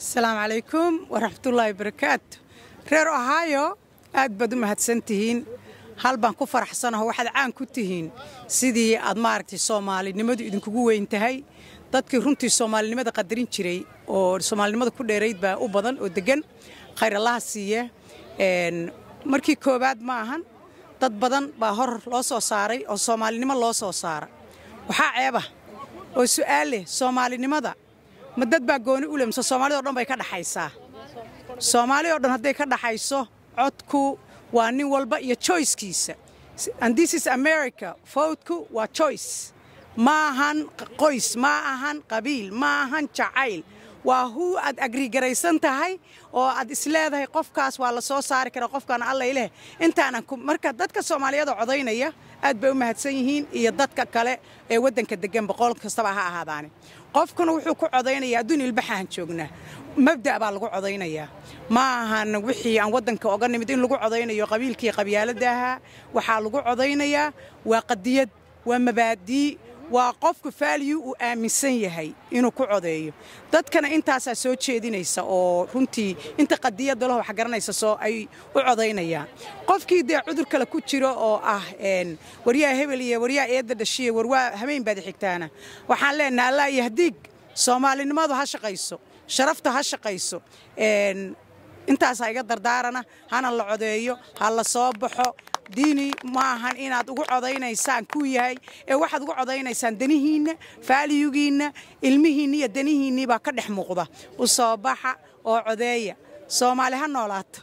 asalaamu calaykum waraxmatullaahi barakaatu reer ohaayo aad baad u mahadsan tihiin hal baan ku faraxsanaho waxaad caan ku tihiin sidii aad maaragtay soomaalinimadu idinkugu weyn tahay dadkii runtii soomaalinimada qadarin jiray oo soomaalinimada ku dheerayd baa u badan oo deggan khayrallaha siiye markii koowaad ma ahan dad badan baa hor loo soo saaray oo soomaalinimo loo soo saara waxaa ceebah oo su'aal leh soomaalinimada ma dad baa gooni ule mise soomaalida o dhan bay ka dhaxaysaa soomaali oo dhan hadday ka dhaxayso codku waa nin walba iyo joycekiisa and this is america fowdku waa joyce ma ahan qoys ma ahan qabiil ma ahan jacayl waa huu aad agrigaraysan tahay oo aad isleedahay qofkaas waa lasoo saari kara qofkan allay leh intaanan marka dadka soomaaliyada codaynaya aad bay u mahadsan yihiin iyo dadka kale ee waddanka degan boqol kastaba ha ahaadaani qofkuna wuxuu ku codaynayaa adduun ilbaxaan joognaa mabda' baa lagu codaynayaa ma ahan wixii aan waddanka oga nimid in lagu codaynayo qabiilkii qabyaaladda ahaa waxaa lagu codaynayaa waa qadiyad waa mabaadii waa qofku faaliyu uu aaminsan yahay inuu ku codeeyo dadkana intaasaa soo jeedinaysa oo runtii inta qadiyadda leh wax garanaysa soo ay u codaynayaan qofkii dee cudur kale ku jiro oo ah waryaa hebel iyo waryaa eedda dhashiya warwaa habeynbaadi xigtaana waxaan leenaha allaa iyo haddii soomaalinimadu ha shaqayso sharafta ha shaqayso intaasaa iga dardaarana hana la codeeyo ha la soo baxo diini ma ahan inaad ugu codaynaysaan kuu yahay ee waxaad ugu codaynaysaan danihiinna faaliyugiinna ilmihiinna iyo danihiinniibaa ka dhex muuqda u soo baxa oo codeeya soomaali ha noolaato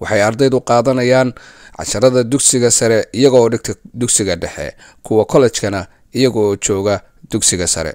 waxay ardaydu qaadanayaan casharada dugsiga sare iyagooo dhigta dugsiga dhexe kuwa kollejkana iyagooo jooga dugsiga sare